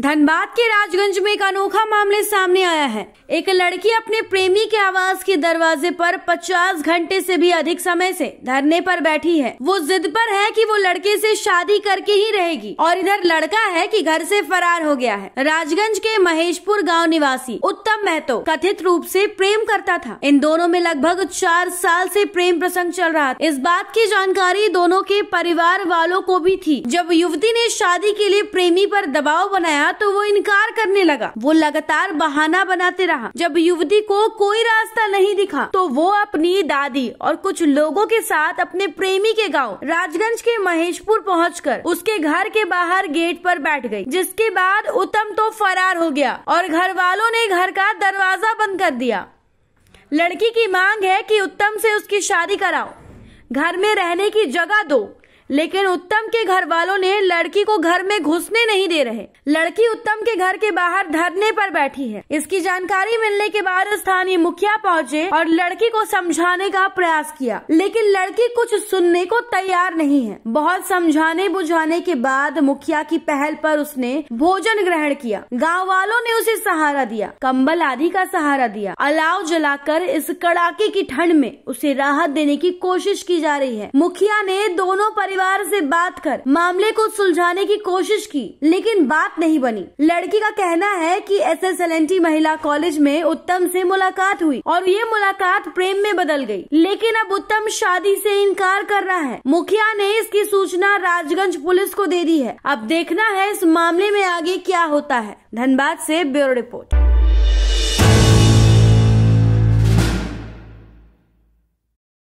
धनबाद के राजगंज में एक अनोखा मामले सामने आया है एक लड़की अपने प्रेमी के आवास के दरवाजे पर 50 घंटे से भी अधिक समय से धरने पर बैठी है वो जिद पर है कि वो लड़के से शादी करके ही रहेगी और इधर लड़का है कि घर से फरार हो गया है राजगंज के महेशपुर गांव निवासी उत्तम महतो कथित रूप से प्रेम करता था इन दोनों में लगभग चार साल से प्रेम प्रसंग चल रहा था इस बात की जानकारी दोनों के परिवार वालों को भी थी जब युवती ने शादी के लिए प्रेमी पर दबाव बनाया आया तो वो इनकार करने लगा वो लगातार बहाना बनाते रहा जब युवती को कोई रास्ता नहीं दिखा तो वो अपनी दादी और कुछ लोगों के साथ अपने प्रेमी के गाँव राजगंज के महेशपुर पहुंचकर उसके घर के बाहर गेट पर बैठ गई जिसके बाद उत्तम तो फरार हो गया और घर वालों ने घर का दरवाजा बंद कर दिया लड़की की मांग है की उत्तम ऐसी उसकी शादी कराओ घर में रहने की जगह दो लेकिन उत्तम के घर वालों ने लड़की को घर में घुसने नहीं दे रहे लड़की उत्तम के घर के बाहर धरने पर बैठी है इसकी जानकारी मिलने के बाद स्थानीय मुखिया पहुंचे और लड़की को समझाने का प्रयास किया लेकिन लड़की कुछ सुनने को तैयार नहीं है बहुत समझाने बुझाने के बाद मुखिया की पहल पर उसने भोजन ग्रहण किया गाँव वालों ने उसे सहारा दिया कम्बल आदि का सहारा दिया अलाव जलाकर इस कड़ाके की ठंड में उसे राहत देने की कोशिश की जा रही है मुखिया ने दोनों परिवार परिवार से बात कर मामले को सुलझाने की कोशिश की लेकिन बात नहीं बनी लड़की का कहना है कि एसएसएलएनटी महिला कॉलेज में उत्तम से मुलाकात हुई और ये मुलाकात प्रेम में बदल गई लेकिन अब उत्तम शादी से इनकार कर रहा है मुखिया ने इसकी सूचना राजगंज पुलिस को दे दी है अब देखना है इस मामले में आगे क्या होता है धनबाद से ब्यूरो रिपोर्ट